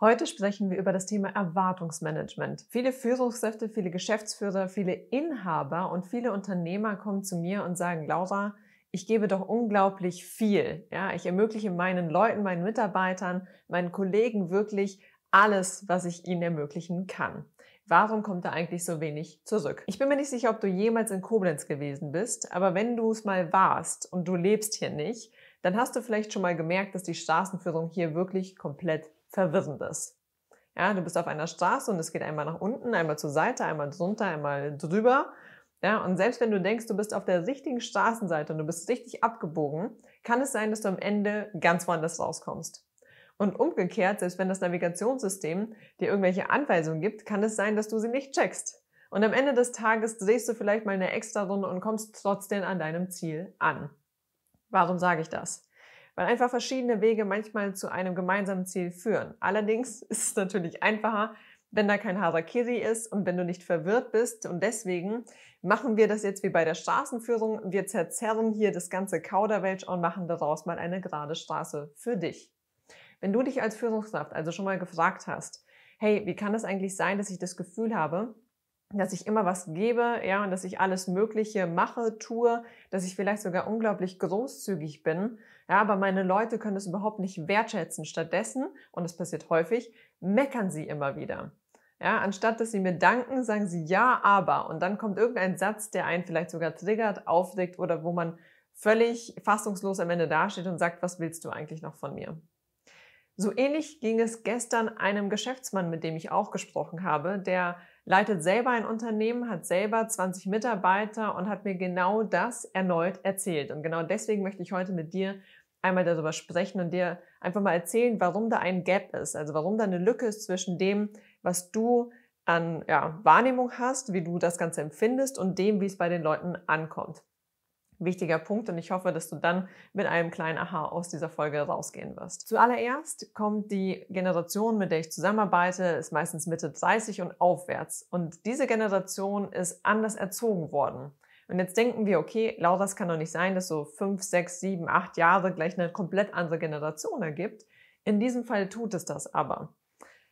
Heute sprechen wir über das Thema Erwartungsmanagement. Viele Führungskräfte, viele Geschäftsführer, viele Inhaber und viele Unternehmer kommen zu mir und sagen, Laura, ich gebe doch unglaublich viel. Ja, ich ermögliche meinen Leuten, meinen Mitarbeitern, meinen Kollegen wirklich alles, was ich ihnen ermöglichen kann. Warum kommt da eigentlich so wenig zurück? Ich bin mir nicht sicher, ob du jemals in Koblenz gewesen bist, aber wenn du es mal warst und du lebst hier nicht, dann hast du vielleicht schon mal gemerkt, dass die Straßenführung hier wirklich komplett Verwirrendes. Ja, du bist auf einer Straße und es geht einmal nach unten, einmal zur Seite, einmal drunter, einmal drüber. Ja, und selbst wenn du denkst, du bist auf der richtigen Straßenseite und du bist richtig abgebogen, kann es sein, dass du am Ende ganz woanders rauskommst. Und umgekehrt, selbst wenn das Navigationssystem dir irgendwelche Anweisungen gibt, kann es sein, dass du sie nicht checkst. Und am Ende des Tages drehst du vielleicht mal eine extra Runde und kommst trotzdem an deinem Ziel an. Warum sage ich das? weil einfach verschiedene Wege manchmal zu einem gemeinsamen Ziel führen. Allerdings ist es natürlich einfacher, wenn da kein Harakiri ist und wenn du nicht verwirrt bist. Und deswegen machen wir das jetzt wie bei der Straßenführung. Wir zerzerren hier das ganze Kauderwelsch und machen daraus mal eine gerade Straße für dich. Wenn du dich als Führungskraft also schon mal gefragt hast, hey, wie kann es eigentlich sein, dass ich das Gefühl habe, dass ich immer was gebe, ja, und dass ich alles Mögliche mache, tue, dass ich vielleicht sogar unglaublich großzügig bin, ja, aber meine Leute können es überhaupt nicht wertschätzen. Stattdessen, und das passiert häufig, meckern sie immer wieder. Ja, anstatt dass sie mir danken, sagen sie ja, aber. Und dann kommt irgendein Satz, der einen vielleicht sogar triggert, aufregt oder wo man völlig fassungslos am Ende dasteht und sagt, was willst du eigentlich noch von mir? So ähnlich ging es gestern einem Geschäftsmann, mit dem ich auch gesprochen habe, der leitet selber ein Unternehmen, hat selber 20 Mitarbeiter und hat mir genau das erneut erzählt. Und genau deswegen möchte ich heute mit dir einmal darüber sprechen und dir einfach mal erzählen, warum da ein Gap ist, also warum da eine Lücke ist zwischen dem, was du an ja, Wahrnehmung hast, wie du das Ganze empfindest und dem, wie es bei den Leuten ankommt wichtiger Punkt und ich hoffe, dass du dann mit einem kleinen Aha aus dieser Folge rausgehen wirst. Zuallererst kommt die Generation, mit der ich zusammenarbeite, ist meistens Mitte 30 und aufwärts und diese Generation ist anders erzogen worden. Und jetzt denken wir, okay, Laura, es kann doch nicht sein, dass so fünf, sechs, sieben, acht Jahre gleich eine komplett andere Generation ergibt. In diesem Fall tut es das aber.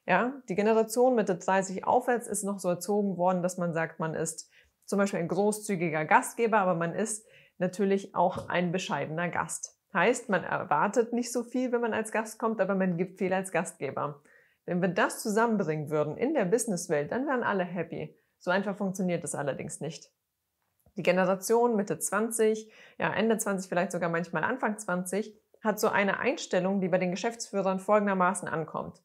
Ja, die Generation Mitte 30 aufwärts ist noch so erzogen worden, dass man sagt, man ist zum Beispiel ein großzügiger Gastgeber, aber man ist natürlich auch ein bescheidener Gast. Heißt, man erwartet nicht so viel, wenn man als Gast kommt, aber man gibt viel als Gastgeber. Wenn wir das zusammenbringen würden in der Businesswelt, dann wären alle happy. So einfach funktioniert das allerdings nicht. Die Generation Mitte 20, ja Ende 20, vielleicht sogar manchmal Anfang 20, hat so eine Einstellung, die bei den Geschäftsführern folgendermaßen ankommt.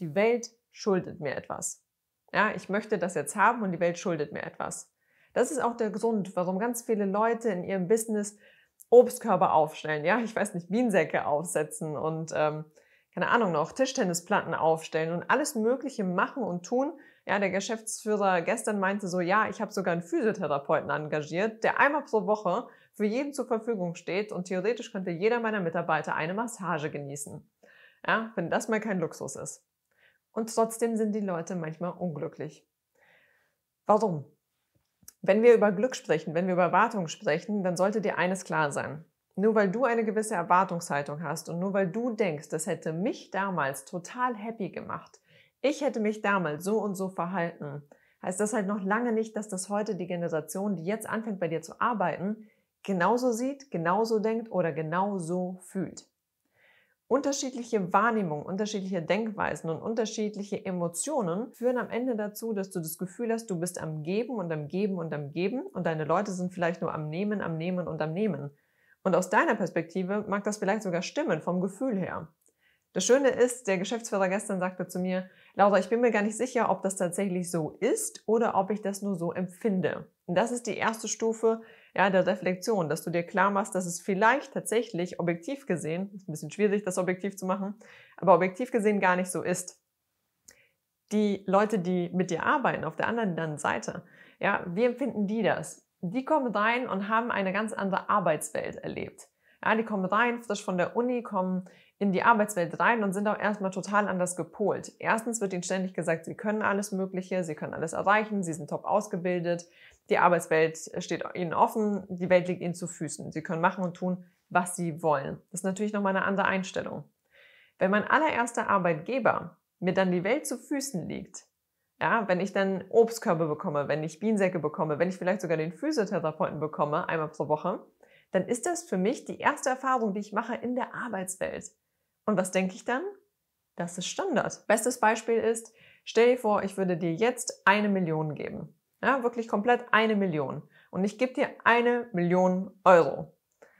Die Welt schuldet mir etwas. Ja, ich möchte das jetzt haben und die Welt schuldet mir etwas. Das ist auch der Grund, warum ganz viele Leute in ihrem Business Obstkörper aufstellen, ja, ich weiß nicht, Bienensäcke aufsetzen und ähm, keine Ahnung noch, Tischtennisplatten aufstellen und alles Mögliche machen und tun. Ja, der Geschäftsführer gestern meinte so, ja, ich habe sogar einen Physiotherapeuten engagiert, der einmal pro Woche für jeden zur Verfügung steht und theoretisch könnte jeder meiner Mitarbeiter eine Massage genießen. Ja, wenn das mal kein Luxus ist. Und trotzdem sind die Leute manchmal unglücklich. Warum? Wenn wir über Glück sprechen, wenn wir über Erwartungen sprechen, dann sollte dir eines klar sein. Nur weil du eine gewisse Erwartungshaltung hast und nur weil du denkst, das hätte mich damals total happy gemacht, ich hätte mich damals so und so verhalten, heißt das halt noch lange nicht, dass das heute die Generation, die jetzt anfängt bei dir zu arbeiten, genauso sieht, genauso denkt oder genauso fühlt. Unterschiedliche Wahrnehmungen, unterschiedliche Denkweisen und unterschiedliche Emotionen führen am Ende dazu, dass du das Gefühl hast, du bist am Geben und am Geben und am Geben und deine Leute sind vielleicht nur am Nehmen, am Nehmen und am Nehmen. Und aus deiner Perspektive mag das vielleicht sogar stimmen vom Gefühl her. Das Schöne ist, der Geschäftsführer gestern sagte zu mir, Laura, ich bin mir gar nicht sicher, ob das tatsächlich so ist oder ob ich das nur so empfinde. Und das ist die erste Stufe, ja, der Reflexion, dass du dir klar machst, dass es vielleicht tatsächlich objektiv gesehen, ist ein bisschen schwierig, das objektiv zu machen, aber objektiv gesehen gar nicht so ist. Die Leute, die mit dir arbeiten, auf der anderen Seite, ja, wie empfinden die das? Die kommen rein und haben eine ganz andere Arbeitswelt erlebt. Ja, die kommen rein, frisch von der Uni, kommen in die Arbeitswelt rein und sind auch erstmal total anders gepolt. Erstens wird ihnen ständig gesagt, sie können alles Mögliche, sie können alles erreichen, sie sind top ausgebildet, die Arbeitswelt steht ihnen offen, die Welt liegt ihnen zu Füßen, sie können machen und tun, was sie wollen. Das ist natürlich nochmal eine andere Einstellung. Wenn mein allererster Arbeitgeber mir dann die Welt zu Füßen liegt, ja, wenn ich dann Obstkörbe bekomme, wenn ich Bienensäcke bekomme, wenn ich vielleicht sogar den Physiotherapeuten bekomme, einmal pro Woche, dann ist das für mich die erste Erfahrung, die ich mache in der Arbeitswelt. Und was denke ich dann? Das ist Standard. Bestes Beispiel ist, stell dir vor, ich würde dir jetzt eine Million geben. Ja, wirklich komplett eine Million. Und ich gebe dir eine Million Euro.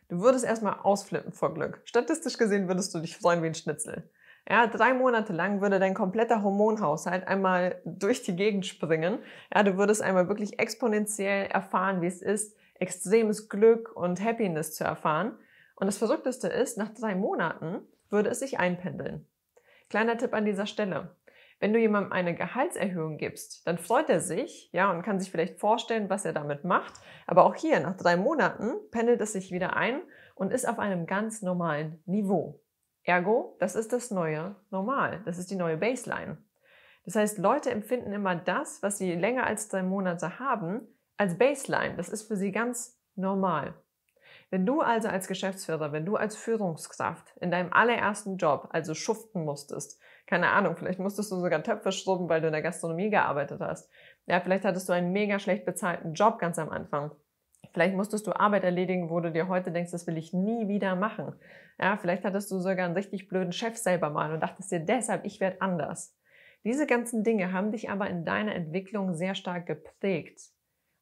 Du würdest erstmal ausflippen vor Glück. Statistisch gesehen würdest du dich freuen wie ein Schnitzel. Ja, drei Monate lang würde dein kompletter Hormonhaushalt einmal durch die Gegend springen. Ja, du würdest einmal wirklich exponentiell erfahren, wie es ist, extremes Glück und Happiness zu erfahren. Und das Verrückteste ist, nach drei Monaten würde es sich einpendeln. Kleiner Tipp an dieser Stelle. Wenn du jemandem eine Gehaltserhöhung gibst, dann freut er sich, ja, und kann sich vielleicht vorstellen, was er damit macht. Aber auch hier, nach drei Monaten, pendelt es sich wieder ein und ist auf einem ganz normalen Niveau. Ergo, das ist das neue Normal. Das ist die neue Baseline. Das heißt, Leute empfinden immer das, was sie länger als drei Monate haben, als Baseline. Das ist für sie ganz normal. Wenn du also als Geschäftsführer, wenn du als Führungskraft in deinem allerersten Job also schuften musstest, keine Ahnung, vielleicht musstest du sogar Töpfe schrubben, weil du in der Gastronomie gearbeitet hast. Ja, vielleicht hattest du einen mega schlecht bezahlten Job ganz am Anfang. Vielleicht musstest du Arbeit erledigen, wo du dir heute denkst, das will ich nie wieder machen. Ja, vielleicht hattest du sogar einen richtig blöden Chef selber mal und dachtest dir deshalb, ich werde anders. Diese ganzen Dinge haben dich aber in deiner Entwicklung sehr stark geprägt.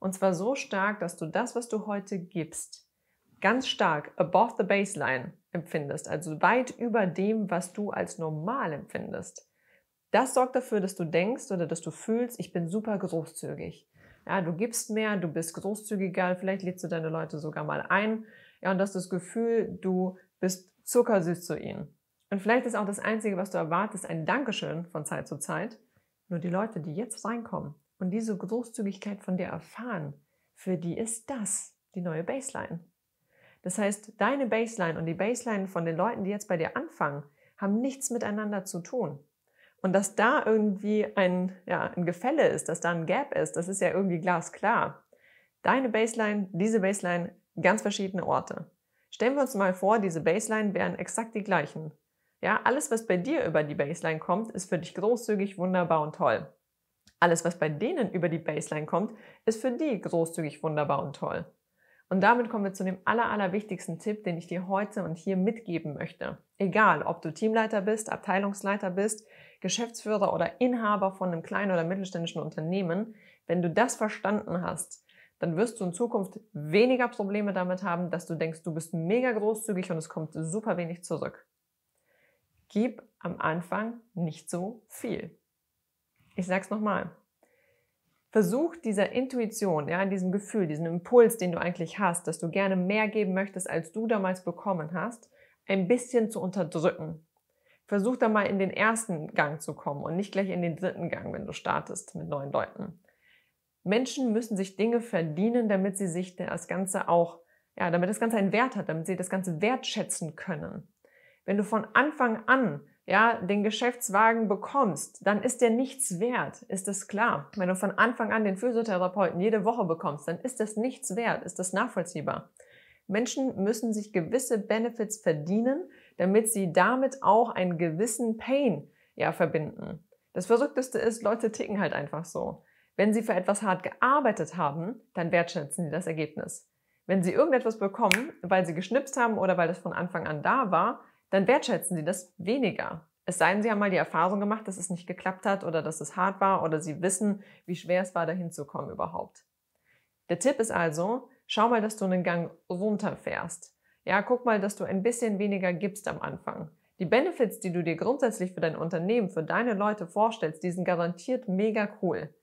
Und zwar so stark, dass du das, was du heute gibst, ganz stark above the baseline empfindest, also weit über dem, was du als normal empfindest, das sorgt dafür, dass du denkst oder dass du fühlst, ich bin super großzügig. Ja, du gibst mehr, du bist großzügiger, vielleicht lädst du deine Leute sogar mal ein. Ja, und das ist das Gefühl, du bist zuckersüß zu ihnen. Und vielleicht ist auch das Einzige, was du erwartest, ein Dankeschön von Zeit zu Zeit. Nur die Leute, die jetzt reinkommen und diese Großzügigkeit von dir erfahren, für die ist das die neue Baseline. Das heißt, deine Baseline und die Baseline von den Leuten, die jetzt bei dir anfangen, haben nichts miteinander zu tun. Und dass da irgendwie ein, ja, ein Gefälle ist, dass da ein Gap ist, das ist ja irgendwie glasklar. Deine Baseline, diese Baseline, ganz verschiedene Orte. Stellen wir uns mal vor, diese Baseline wären exakt die gleichen. Ja, alles, was bei dir über die Baseline kommt, ist für dich großzügig, wunderbar und toll. Alles, was bei denen über die Baseline kommt, ist für die großzügig, wunderbar und toll. Und damit kommen wir zu dem aller, allerwichtigsten Tipp, den ich dir heute und hier mitgeben möchte. Egal, ob du Teamleiter bist, Abteilungsleiter bist, Geschäftsführer oder Inhaber von einem kleinen oder mittelständischen Unternehmen, wenn du das verstanden hast, dann wirst du in Zukunft weniger Probleme damit haben, dass du denkst, du bist mega großzügig und es kommt super wenig zurück. Gib am Anfang nicht so viel. Ich sag's nochmal. Versuch dieser Intuition, ja, diesem Gefühl, diesen Impuls, den du eigentlich hast, dass du gerne mehr geben möchtest, als du damals bekommen hast, ein bisschen zu unterdrücken. Versuch da mal in den ersten Gang zu kommen und nicht gleich in den dritten Gang, wenn du startest mit neuen Leuten. Menschen müssen sich Dinge verdienen, damit sie sich das Ganze auch, ja, damit das Ganze einen Wert hat, damit sie das Ganze wertschätzen können. Wenn du von Anfang an ja, den Geschäftswagen bekommst, dann ist der nichts wert, ist das klar. Wenn du von Anfang an den Physiotherapeuten jede Woche bekommst, dann ist das nichts wert, ist das nachvollziehbar. Menschen müssen sich gewisse Benefits verdienen, damit sie damit auch einen gewissen Pain ja, verbinden. Das Verrückteste ist, Leute ticken halt einfach so. Wenn sie für etwas hart gearbeitet haben, dann wertschätzen sie das Ergebnis. Wenn sie irgendetwas bekommen, weil sie geschnipst haben oder weil das von Anfang an da war, dann wertschätzen sie das weniger. Es sei denn, sie haben mal die Erfahrung gemacht, dass es nicht geklappt hat oder dass es hart war oder sie wissen, wie schwer es war, dahin zu kommen überhaupt. Der Tipp ist also, schau mal, dass du einen Gang runterfährst. Ja, guck mal, dass du ein bisschen weniger gibst am Anfang. Die Benefits, die du dir grundsätzlich für dein Unternehmen, für deine Leute vorstellst, die sind garantiert mega cool.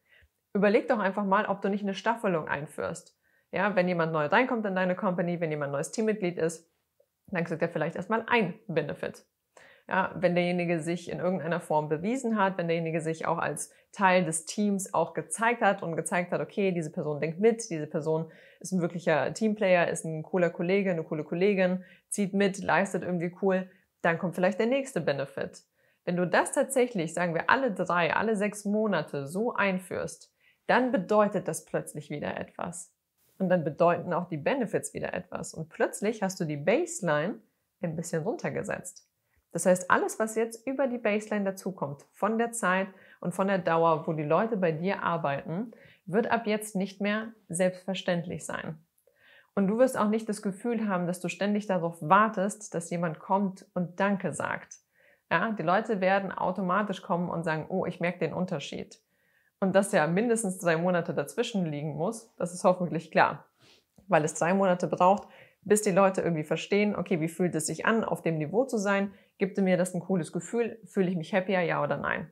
Überleg doch einfach mal, ob du nicht eine Staffelung einführst. Ja, wenn jemand neu reinkommt in deine Company, wenn jemand neues Teammitglied ist, dann kriegt er vielleicht erstmal ein Benefit. Ja, wenn derjenige sich in irgendeiner Form bewiesen hat, wenn derjenige sich auch als Teil des Teams auch gezeigt hat und gezeigt hat, okay, diese Person denkt mit, diese Person ist ein wirklicher Teamplayer, ist ein cooler Kollege, eine coole Kollegin, zieht mit, leistet irgendwie cool, dann kommt vielleicht der nächste Benefit. Wenn du das tatsächlich, sagen wir, alle drei, alle sechs Monate so einführst, dann bedeutet das plötzlich wieder etwas. Und dann bedeuten auch die Benefits wieder etwas. Und plötzlich hast du die Baseline ein bisschen runtergesetzt. Das heißt, alles, was jetzt über die Baseline dazukommt, von der Zeit und von der Dauer, wo die Leute bei dir arbeiten, wird ab jetzt nicht mehr selbstverständlich sein. Und du wirst auch nicht das Gefühl haben, dass du ständig darauf wartest, dass jemand kommt und Danke sagt. Ja, die Leute werden automatisch kommen und sagen, oh, ich merke den Unterschied und dass ja mindestens drei Monate dazwischen liegen muss, das ist hoffentlich klar, weil es drei Monate braucht, bis die Leute irgendwie verstehen, okay, wie fühlt es sich an, auf dem Niveau zu sein, gibt mir das ein cooles Gefühl, fühle ich mich happier, ja oder nein.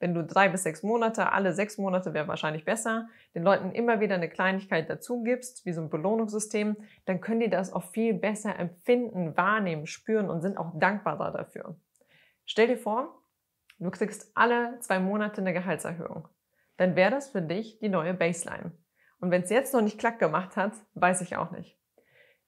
Wenn du drei bis sechs Monate, alle sechs Monate wäre wahrscheinlich besser, den Leuten immer wieder eine Kleinigkeit dazu gibst, wie so ein Belohnungssystem, dann können die das auch viel besser empfinden, wahrnehmen, spüren und sind auch dankbarer dafür. Stell dir vor, du kriegst alle zwei Monate eine Gehaltserhöhung dann wäre das für dich die neue Baseline. Und wenn es jetzt noch nicht klack gemacht hat, weiß ich auch nicht.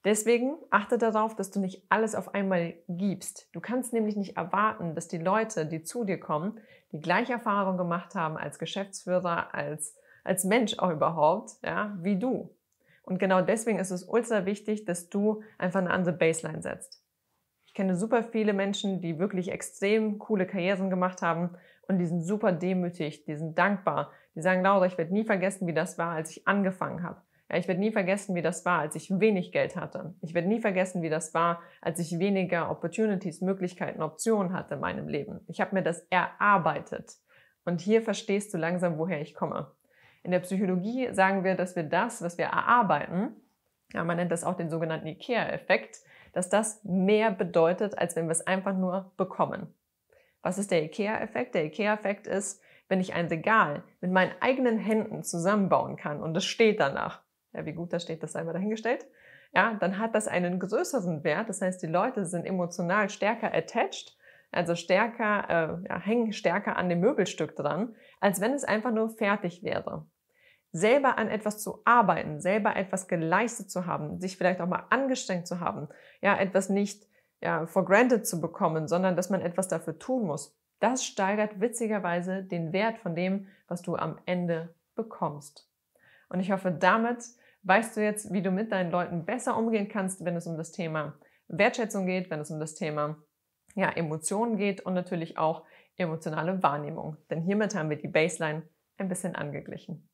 Deswegen achte darauf, dass du nicht alles auf einmal gibst. Du kannst nämlich nicht erwarten, dass die Leute, die zu dir kommen, die gleiche Erfahrung gemacht haben als Geschäftsführer, als, als Mensch auch überhaupt, ja, wie du. Und genau deswegen ist es ultra wichtig, dass du einfach eine andere Baseline setzt. Ich kenne super viele Menschen, die wirklich extrem coole Karrieren gemacht haben und die sind super demütig, die sind dankbar. Die sagen, Laura, ich werde nie vergessen, wie das war, als ich angefangen habe. Ja, ich werde nie vergessen, wie das war, als ich wenig Geld hatte. Ich werde nie vergessen, wie das war, als ich weniger Opportunities, Möglichkeiten, Optionen hatte in meinem Leben. Ich habe mir das erarbeitet. Und hier verstehst du langsam, woher ich komme. In der Psychologie sagen wir, dass wir das, was wir erarbeiten, ja, man nennt das auch den sogenannten IKEA-Effekt, dass das mehr bedeutet, als wenn wir es einfach nur bekommen. Was ist der IKEA-Effekt? Der IKEA-Effekt ist, wenn ich ein Regal mit meinen eigenen Händen zusammenbauen kann und es steht danach, ja, wie gut das steht, das einmal dahingestellt, ja, dann hat das einen größeren Wert. Das heißt, die Leute sind emotional stärker attached, also stärker, äh, ja, hängen stärker an dem Möbelstück dran, als wenn es einfach nur fertig wäre. Selber an etwas zu arbeiten, selber etwas geleistet zu haben, sich vielleicht auch mal angestrengt zu haben, ja, etwas nicht ja, for granted zu bekommen, sondern dass man etwas dafür tun muss. Das steigert witzigerweise den Wert von dem, was du am Ende bekommst. Und ich hoffe, damit weißt du jetzt, wie du mit deinen Leuten besser umgehen kannst, wenn es um das Thema Wertschätzung geht, wenn es um das Thema ja, Emotionen geht und natürlich auch emotionale Wahrnehmung. Denn hiermit haben wir die Baseline ein bisschen angeglichen.